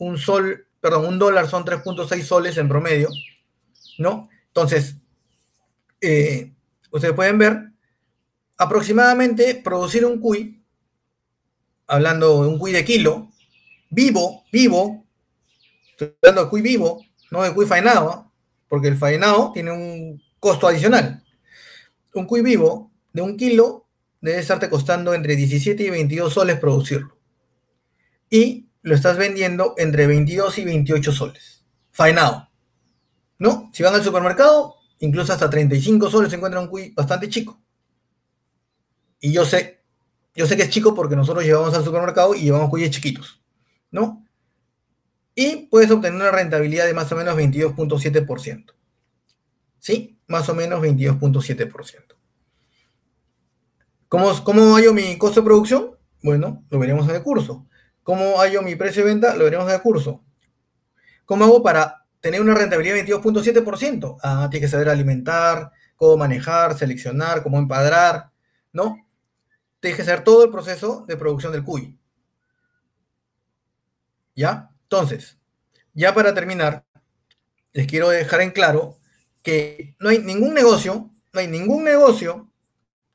un sol, perdón, un dólar son 3.6 soles en promedio, ¿no? Entonces, eh, ustedes pueden ver, aproximadamente producir un cuy, hablando de un cuy de kilo, vivo, vivo, estoy hablando de cuy vivo, no de cuy faenado, porque el faenado tiene un costo adicional. Un cuy vivo de un kilo debe estarte costando entre 17 y 22 soles producirlo. Y lo estás vendiendo entre 22 y 28 soles. Faenado. ¿No? Si van al supermercado, incluso hasta 35 soles se encuentran un cuy bastante chico. Y yo sé, yo sé que es chico porque nosotros llevamos al supermercado y llevamos cuyes chiquitos, ¿no? Y puedes obtener una rentabilidad de más o menos 22.7%. ¿Sí? Más o menos 22.7%. ¿Cómo, ¿Cómo hallo mi costo de producción? Bueno, lo veremos en el curso. ¿Cómo hallo mi precio de venta? Lo veremos en el curso. ¿Cómo hago para tener una rentabilidad de 22.7%? Ah, tienes que saber alimentar, cómo manejar, seleccionar, cómo empadrar, ¿no? Tienes que saber todo el proceso de producción del CUI. ¿Ya? Entonces, ya para terminar, les quiero dejar en claro que no hay ningún negocio, no hay ningún negocio,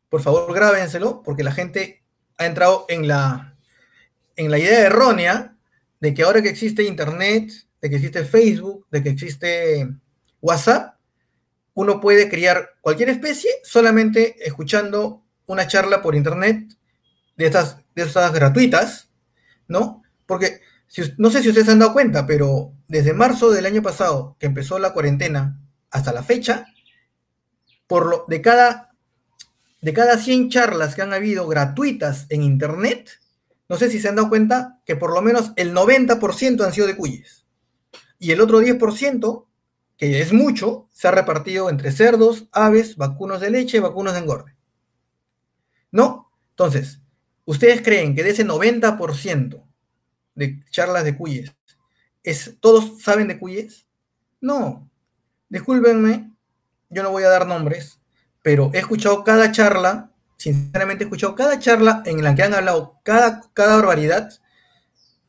por favor grábenselo, porque la gente ha entrado en la en la idea errónea de que ahora que existe Internet, de que existe Facebook, de que existe WhatsApp, uno puede criar cualquier especie solamente escuchando una charla por Internet de estas, de gratuitas, ¿no? Porque no sé si ustedes se han dado cuenta, pero desde marzo del año pasado, que empezó la cuarentena, hasta la fecha, por lo, de, cada, de cada 100 charlas que han habido gratuitas en Internet, no sé si se han dado cuenta que por lo menos el 90% han sido de cuyes. Y el otro 10%, que es mucho, se ha repartido entre cerdos, aves, vacunos de leche, vacunos de engorde. ¿No? Entonces, ¿ustedes creen que de ese 90% de charlas de cuyes, es, todos saben de cuyes? No. Discúlpenme, yo no voy a dar nombres, pero he escuchado cada charla sinceramente he escuchado cada charla en la que han hablado cada, cada barbaridad,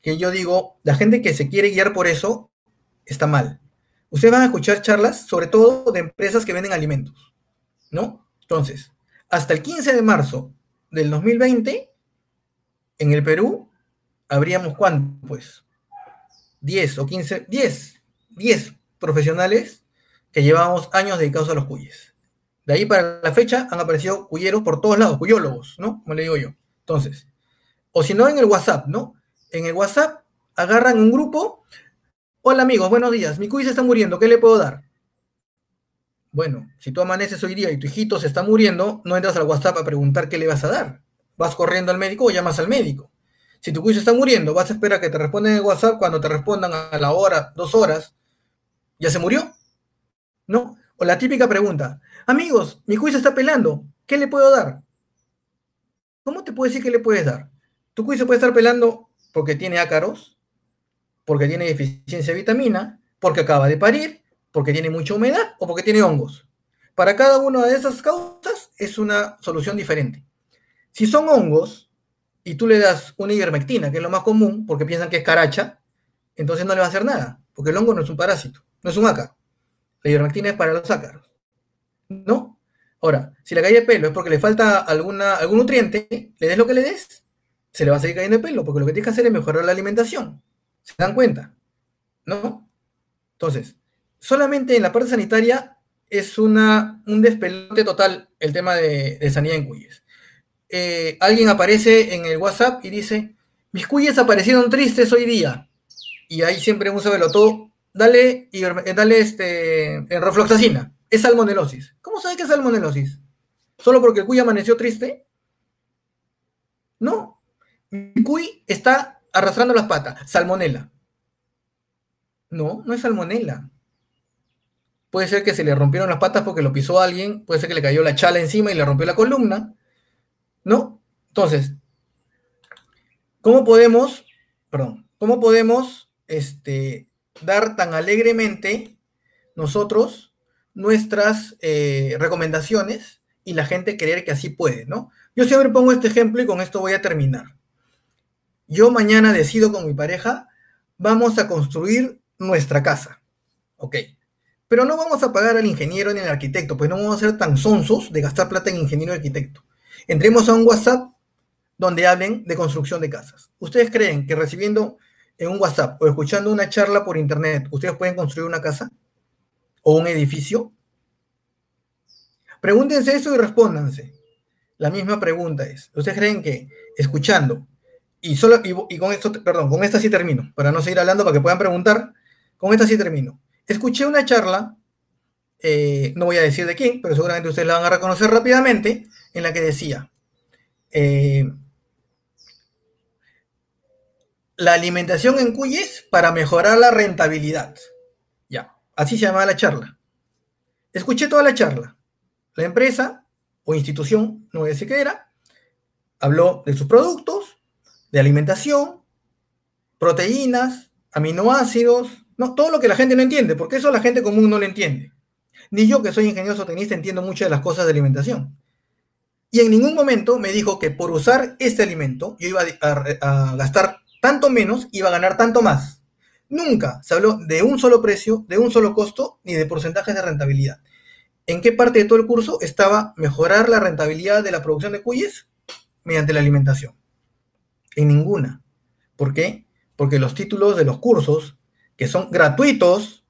que yo digo, la gente que se quiere guiar por eso está mal. Ustedes van a escuchar charlas, sobre todo de empresas que venden alimentos, ¿no? Entonces, hasta el 15 de marzo del 2020, en el Perú, habríamos cuánto, pues, 10 o 15, 10, 10 profesionales que llevamos años dedicados a los cuyes. De ahí para la fecha han aparecido cuyeros por todos lados, cuyólogos, ¿no? Como le digo yo. Entonces, o si no, en el WhatsApp, ¿no? En el WhatsApp agarran un grupo. Hola amigos, buenos días. Mi cuy se está muriendo, ¿qué le puedo dar? Bueno, si tú amaneces hoy día y tu hijito se está muriendo, no entras al WhatsApp a preguntar qué le vas a dar. Vas corriendo al médico o llamas al médico. Si tu cuy se está muriendo, vas a esperar a que te respondan en el WhatsApp cuando te respondan a la hora, dos horas. ¿Ya se murió? ¿No? O la típica pregunta, Amigos, mi juicio está pelando. ¿Qué le puedo dar? ¿Cómo te puedo decir qué le puedes dar? Tu juicio puede estar pelando porque tiene ácaros, porque tiene deficiencia de vitamina, porque acaba de parir, porque tiene mucha humedad o porque tiene hongos. Para cada una de esas causas es una solución diferente. Si son hongos y tú le das una ivermectina, que es lo más común, porque piensan que es caracha, entonces no le va a hacer nada, porque el hongo no es un parásito, no es un ácaro. La ivermectina es para los ácaros. ¿no? Ahora, si le cae el pelo es porque le falta alguna, algún nutriente, le des lo que le des, se le va a seguir cayendo el pelo, porque lo que tienes que hacer es mejorar la alimentación. ¿Se dan cuenta? ¿No? Entonces, solamente en la parte sanitaria es una, un despelote total el tema de, sanidad en cuyes. Eh, alguien aparece en el WhatsApp y dice, mis cuyes aparecieron tristes hoy día. Y ahí siempre un todo dale, y, eh, dale este, en salmonelosis. ¿Cómo sabe que es salmonelosis? ¿Solo porque el cuy amaneció triste? No. El cuy está arrastrando las patas. Salmonela. No, no es salmonela. Puede ser que se le rompieron las patas porque lo pisó alguien, puede ser que le cayó la chala encima y le rompió la columna, ¿no? Entonces, ¿cómo podemos, perdón, cómo podemos este, dar tan alegremente nosotros nuestras eh, recomendaciones y la gente creer que así puede, ¿no? Yo siempre pongo este ejemplo y con esto voy a terminar. Yo mañana decido con mi pareja, vamos a construir nuestra casa, ¿ok? Pero no vamos a pagar al ingeniero ni al arquitecto, pues no vamos a ser tan sonsos de gastar plata en ingeniero y arquitecto. Entremos a un WhatsApp donde hablen de construcción de casas. ¿Ustedes creen que recibiendo en un WhatsApp o escuchando una charla por internet, ustedes pueden construir una casa? o un edificio? Pregúntense eso y respóndanse. La misma pregunta es, ¿ustedes creen que escuchando y solo y, con esto, perdón, con esta sí termino, para no seguir hablando, para que puedan preguntar, con esta sí termino. Escuché una charla, eh, no voy a decir de quién, pero seguramente ustedes la van a reconocer rápidamente, en la que decía, eh, la alimentación en cuyes para mejorar la rentabilidad. Así se llamaba la charla. Escuché toda la charla. La empresa o institución, no voy a decir qué era, habló de sus productos, de alimentación, proteínas, aminoácidos, no, todo lo que la gente no entiende, porque eso la gente común no lo entiende. Ni yo que soy ingeniero tecnista entiendo muchas de las cosas de alimentación. Y en ningún momento me dijo que por usar este alimento yo iba a, a gastar tanto menos, iba a ganar tanto más. Nunca se habló de un solo precio, de un solo costo, ni de porcentajes de rentabilidad. ¿En qué parte de todo el curso estaba mejorar la rentabilidad de la producción de cuyes mediante la alimentación? En ninguna. ¿Por qué? Porque los títulos de los cursos, que son gratuitos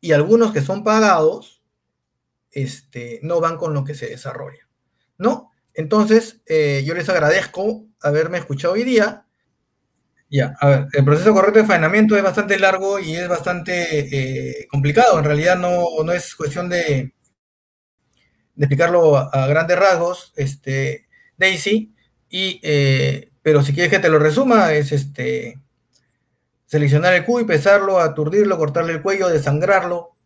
y algunos que son pagados, este, no van con lo que se desarrolla. ¿No? Entonces, eh, yo les agradezco haberme escuchado hoy día. Ya, el proceso correcto de faenamiento es bastante largo y es bastante eh, complicado. En realidad no, es cuestión de, de explicarlo a, grandes rasgos, este, Daisy, eh, pero si quieres que te lo resuma, es este, seleccionar el cuy, pesarlo, aturdirlo, cortarle el cuello, desangrarlo,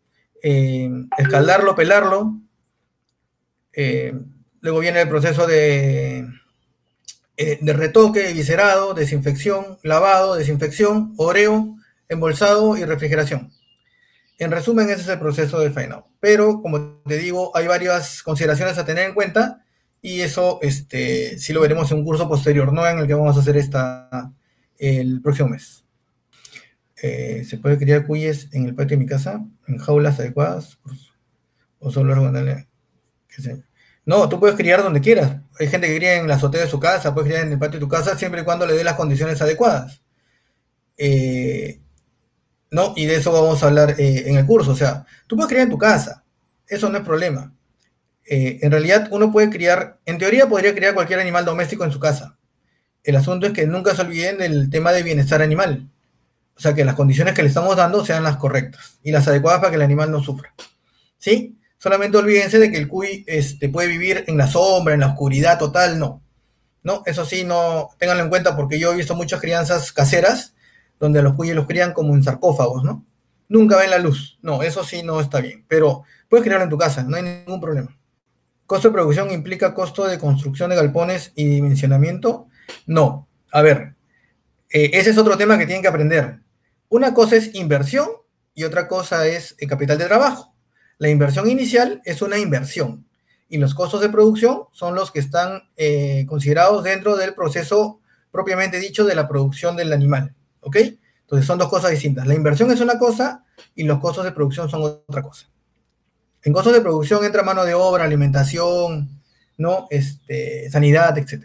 eh, escaldarlo, pelarlo. luego viene el proceso de eh, de retoque, viscerado, desinfección, lavado, desinfección, oreo, embolsado y refrigeración. En resumen, ese es el proceso de fine Pero, como te digo, hay varias consideraciones a tener en cuenta y eso este, sí lo veremos en un curso posterior, no en el que vamos a hacer esta, el próximo mes. Eh, ¿Se puede criar cuyes en el patio de mi casa, en jaulas adecuadas o solo organales? No, tú puedes criar donde quieras. Hay gente que cría en la azotea de su casa, puedes criar en el patio de tu casa, siempre y cuando le dé las condiciones adecuadas. Eh, no, y de eso vamos a hablar eh, en el curso. O sea, tú puedes criar en tu casa, eso no es problema. Eh, en realidad, uno puede criar, en teoría podría criar cualquier animal doméstico en su casa. El asunto es que nunca se olviden del tema de bienestar animal. O sea, que las condiciones que le estamos dando sean las correctas y las adecuadas para que el animal no sufra. ¿Sí? Solamente olvídense de que el cuy este, puede vivir en la sombra, en la oscuridad total, no. No, eso sí, no, ténganlo en cuenta porque yo he visto muchas crianzas caseras donde los cuyes los crían como en sarcófagos, ¿no? Nunca ven la luz. No, eso sí no está bien, pero puedes crearlo en tu casa, no hay ningún problema. ¿Costo de producción implica costo de construcción de galpones y dimensionamiento? No. A ver, eh, ese es otro tema que tienen que aprender. Una cosa es inversión y otra cosa es eh, capital de trabajo. La inversión inicial es una inversión y los costos de producción son los que están eh, considerados dentro del proceso propiamente dicho de la producción del animal. ¿Ok? Entonces son dos cosas distintas. La inversión es una cosa y los costos de producción son otra cosa. En costos de producción entra mano de obra, alimentación, ¿no? Este, sanidad, etc.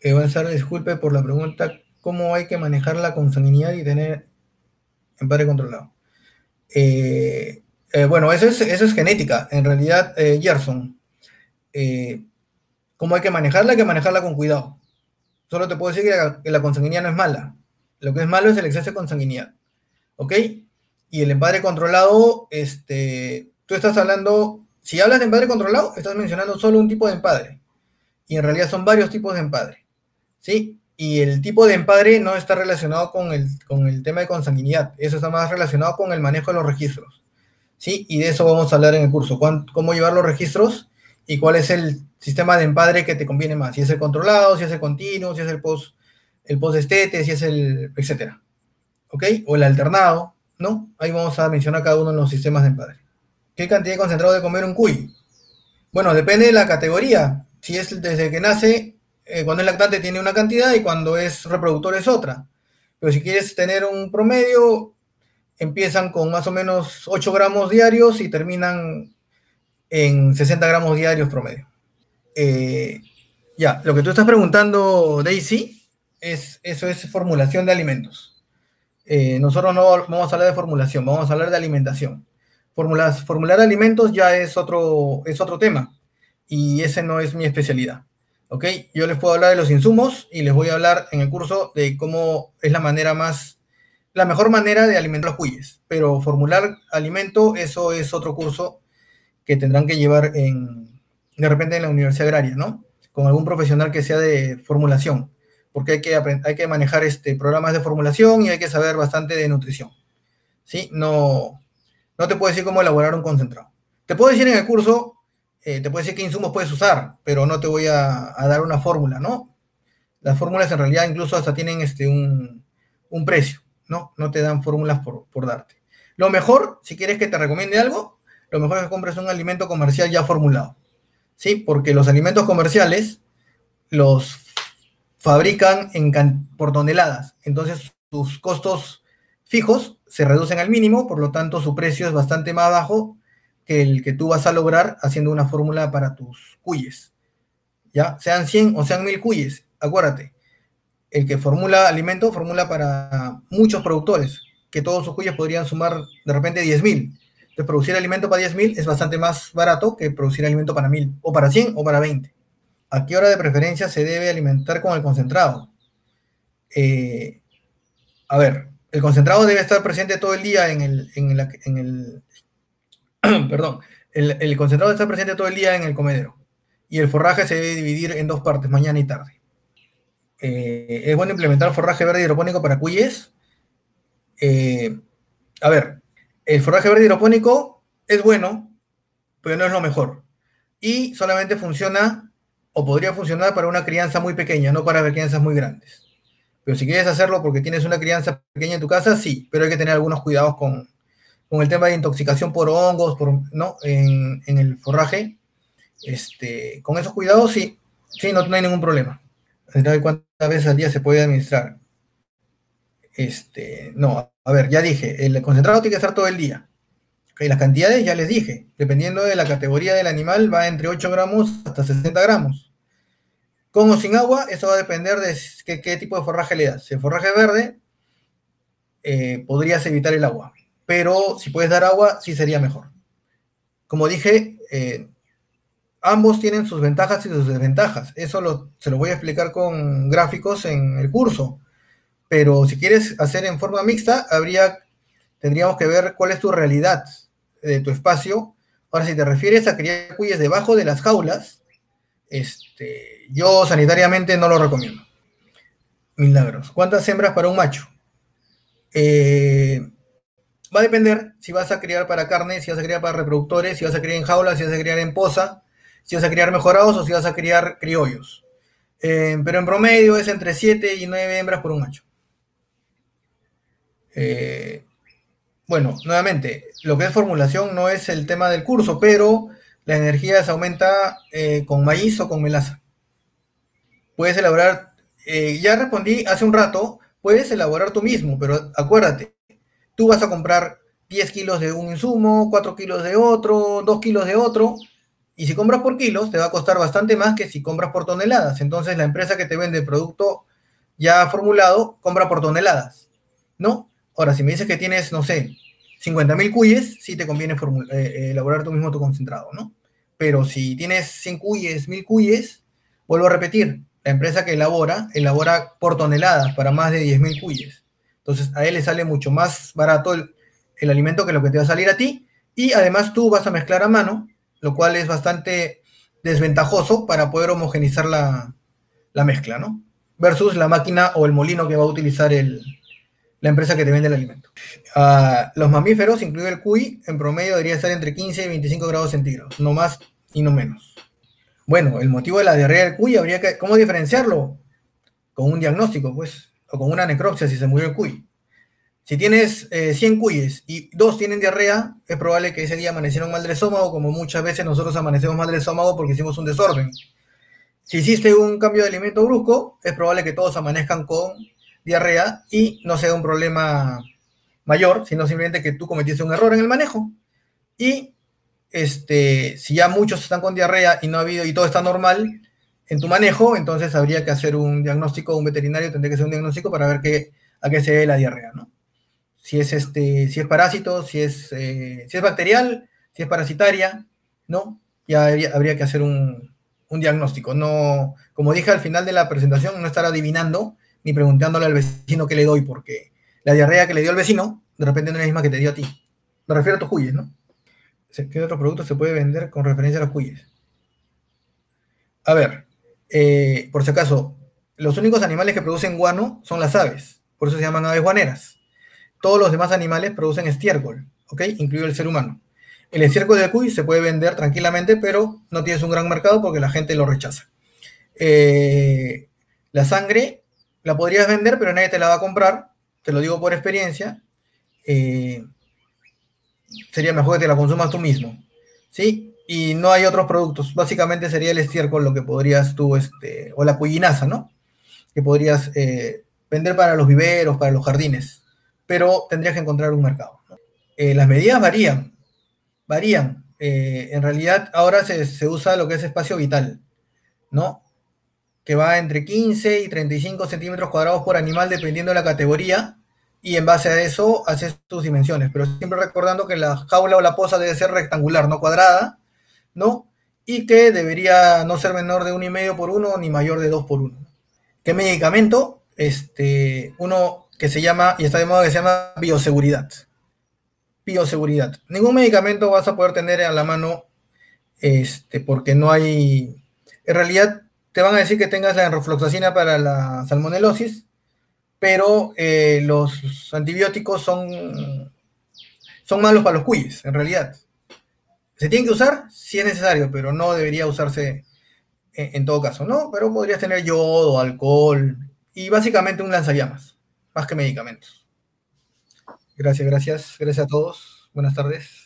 Eh, a disculpe por la pregunta. ¿Cómo hay que manejar la consanguinidad y tener en padre controlado? Eh, eh, bueno, eso es, eso es genética, en realidad, eh, Gerson. Eh, ¿Cómo hay que manejarla? Hay que manejarla con cuidado. Solo te puedo decir que la, consanguinidad no es mala. Lo que es malo es el exceso de consanguinidad. ¿Ok? Y el empadre controlado, este, tú estás hablando, si hablas de empadre controlado, estás mencionando solo un tipo de empadre. Y en realidad son varios tipos de empadre. ¿Sí? Y el tipo de empadre no está relacionado con el, con el tema de consanguinidad. Eso está más relacionado con el manejo de los registros. Y de eso vamos a hablar en el curso, cómo llevar los registros y cuál es el sistema de empadre que te conviene más, si es el controlado, si es el continuo, si es el post el estete, si es el etcétera. ¿Ok? O el alternado, ¿no? Ahí vamos a mencionar cada uno de los sistemas de empadre. ¿Qué cantidad de concentrado de comer un cuy? Bueno, depende de la categoría. Si es desde que nace, eh, cuando es lactante tiene una cantidad y cuando es reproductor es otra. Pero si quieres tener un promedio, empiezan con más o menos 8 gramos diarios y terminan en 60 gramos diarios promedio. Eh, ya, lo que tú estás preguntando, Daisy, es, eso es formulación de alimentos. Eh, nosotros no vamos a hablar de formulación, vamos a hablar de alimentación. formular alimentos ya es otro, es otro tema y ese no es mi especialidad. ¿ok? Yo les puedo hablar de los insumos y les voy a hablar en el curso de cómo es la manera más la mejor manera de alimentar los cuyes, pero formular alimento, eso es otro curso que tendrán que llevar en, de repente en la universidad agraria, ¿no? Con algún profesional que sea de formulación, porque hay que, hay que manejar este, programas de formulación y hay que saber bastante de nutrición, ¿sí? No, no te puedo decir cómo elaborar un concentrado. Te puedo decir en el curso, eh, te puedo decir qué insumos puedes usar, pero no te voy a, dar una fórmula, ¿no? Las fórmulas en realidad incluso hasta tienen este, un precio. No, no te dan fórmulas por, darte. Lo mejor, si quieres que te recomiende algo, lo mejor es que compres un alimento comercial ya formulado. ¿Sí? Porque los alimentos comerciales los fabrican en por toneladas. Entonces, sus costos fijos se reducen al mínimo, por lo tanto, su precio es bastante más bajo que el que tú vas a lograr haciendo una fórmula para tus cuyes. ¿Ya? Sean 100 o sean 1000 cuyes, acuérdate el que formula alimento formula para muchos productores, que todos sus cuyas podrían sumar de repente 10.000. Entonces, producir alimento para 10.000 es bastante más barato que producir alimento para 1.000, o para 100, o para 20. ¿A qué hora de preferencia se debe alimentar con el concentrado? Eh, a ver, el concentrado debe estar presente todo el día en el... En perdón, el, el concentrado debe estar presente todo el día en el comedero. Y el forraje se debe dividir en dos partes, mañana y tarde. Eh, es bueno implementar forraje verde hidropónico para cuyes. Eh, a ver, el forraje verde hidropónico es bueno, pero no es lo mejor. Y solamente funciona o podría funcionar para una crianza muy pequeña, no para crianzas muy grandes. Pero si quieres hacerlo porque tienes una crianza pequeña en tu casa, sí, pero hay que tener algunos cuidados con, el tema de intoxicación por hongos, por, ¿no? En, el forraje. Este, con esos cuidados, sí, sí, no, hay ningún problema vez al día se puede administrar. Este, no, a ver, ya dije, el concentrado tiene que estar todo el día. y las cantidades ya les dije, dependiendo de la categoría del animal, va entre 8 gramos hasta 60 gramos. Con o sin agua, eso va a depender de qué, tipo de forraje le das. Si el forraje verde, eh, podrías evitar el agua, pero si puedes dar agua, sí sería mejor. Como dije, eh, ambos tienen sus ventajas y sus desventajas. Eso se lo voy a explicar con gráficos en el curso. Pero si quieres hacer en forma mixta, habría, tendríamos que ver cuál es tu realidad de tu espacio. Ahora, si te refieres a criar cuyes debajo de las jaulas, este, yo sanitariamente no lo recomiendo. Milagros. ¿Cuántas hembras para un macho? Eh, va a depender si vas a criar para carne, si vas a criar para reproductores, si vas a criar en jaulas, si vas a criar en poza si vas a criar mejorados o si vas a criar criollos. Eh, pero en promedio es entre 7 y 9 hembras por un macho. Eh, bueno, nuevamente, lo que es formulación no es el tema del curso, pero la energía se aumenta eh, con maíz o con melaza. Puedes elaborar, ya respondí hace un rato, puedes elaborar tú mismo, pero acuérdate, tú vas a comprar 10 kilos de un insumo, 4 kilos de otro, 2 kilos de otro, y si compras por kilos, te va a costar bastante más que si compras por toneladas. Entonces, la empresa que te vende el producto ya formulado, compra por toneladas, ¿no? Ahora, si me dices que tienes, no sé, 50.000 cuyes, sí te conviene eh, eh, elaborar tú mismo tu concentrado, ¿no? Pero si tienes 100 cuyes, 1.000 cuyes, vuelvo a repetir, la empresa que elabora, elabora por toneladas para más de 10.000 cuyes. Entonces, a él le sale mucho más barato el alimento que lo que te va a salir a ti. Y además tú vas a mezclar a mano lo cual es bastante desventajoso para poder homogenizar la, mezcla, ¿no? Versus la máquina o el molino que va a utilizar la empresa que te vende el alimento. Ah, los mamíferos, incluido el cuy, en promedio debería estar entre 15 y 25 grados centígrados, no más y no menos. Bueno, el motivo de la diarrea del cuy habría que, ¿cómo diferenciarlo? Con un diagnóstico, pues, o con una necropsia si se murió el cuy. Si tienes 100 eh, cuyes y dos tienen diarrea, es probable que ese día amanecieron mal del estómago, como muchas veces nosotros amanecemos mal del estómago porque hicimos un desorden. Si hiciste un cambio de alimento brusco, es probable que todos amanezcan con diarrea y no sea un problema mayor, sino simplemente que tú cometiste un error en el manejo. Y este, si ya muchos están con diarrea y no ha habido y todo está normal en tu manejo, entonces habría que hacer un diagnóstico, un veterinario tendría que hacer un diagnóstico para ver qué, a qué se debe la diarrea, ¿no? si es, este, si es parásito, si es, eh, si es bacterial, si es parasitaria, ¿no? Ya habría, que hacer un, diagnóstico. No, como dije al final de la presentación, no estar adivinando ni preguntándole al vecino qué le doy, porque la diarrea que le dio al vecino, de repente no es la misma que te dio a ti. Me refiero a tus cuyes, ¿no? ¿Qué otro producto se puede vender con referencia a los cuyes? A ver, eh, por si acaso, los únicos animales que producen guano son las aves, por eso se llaman aves guaneras todos los demás animales producen estiércol, ¿ok? Incluido el ser humano. El estiércol de cuy se puede vender tranquilamente, pero no tienes un gran mercado porque la gente lo rechaza. Eh, la sangre la podrías vender, pero nadie te la va a comprar, te lo digo por experiencia. Eh, sería mejor que te la consumas tú mismo, ¿sí? Y no hay otros productos. Básicamente sería el estiércol lo que podrías tú, este, o la cuyinaza, ¿no? Que podrías eh, vender para los viveros, para los jardines pero tendrías que encontrar un mercado. Eh, las medidas varían, varían. Eh, en realidad ahora se, usa lo que es espacio vital, ¿no? Que va entre 15 y 35 centímetros cuadrados por animal dependiendo de la categoría y en base a eso haces tus dimensiones, pero siempre recordando que la jaula o la poza debe ser rectangular, no cuadrada, ¿no? Y que debería no ser menor de 1,5 por 1 ni mayor de 2 por 1. ¿Qué medicamento? Este, uno que se llama, y está de moda que se llama bioseguridad. Bioseguridad. Ningún medicamento vas a poder tener a la mano este, porque no hay. En realidad, te van a decir que tengas la enrofloxacina para la salmonelosis, pero eh, los antibióticos son, son malos para los cuyes, en realidad. Se tienen que usar si es necesario, pero no debería usarse eh, en todo caso, ¿no? Pero podrías tener yodo, alcohol y básicamente un lanzallamas más que medicamentos. Gracias, gracias, gracias a todos. Buenas tardes.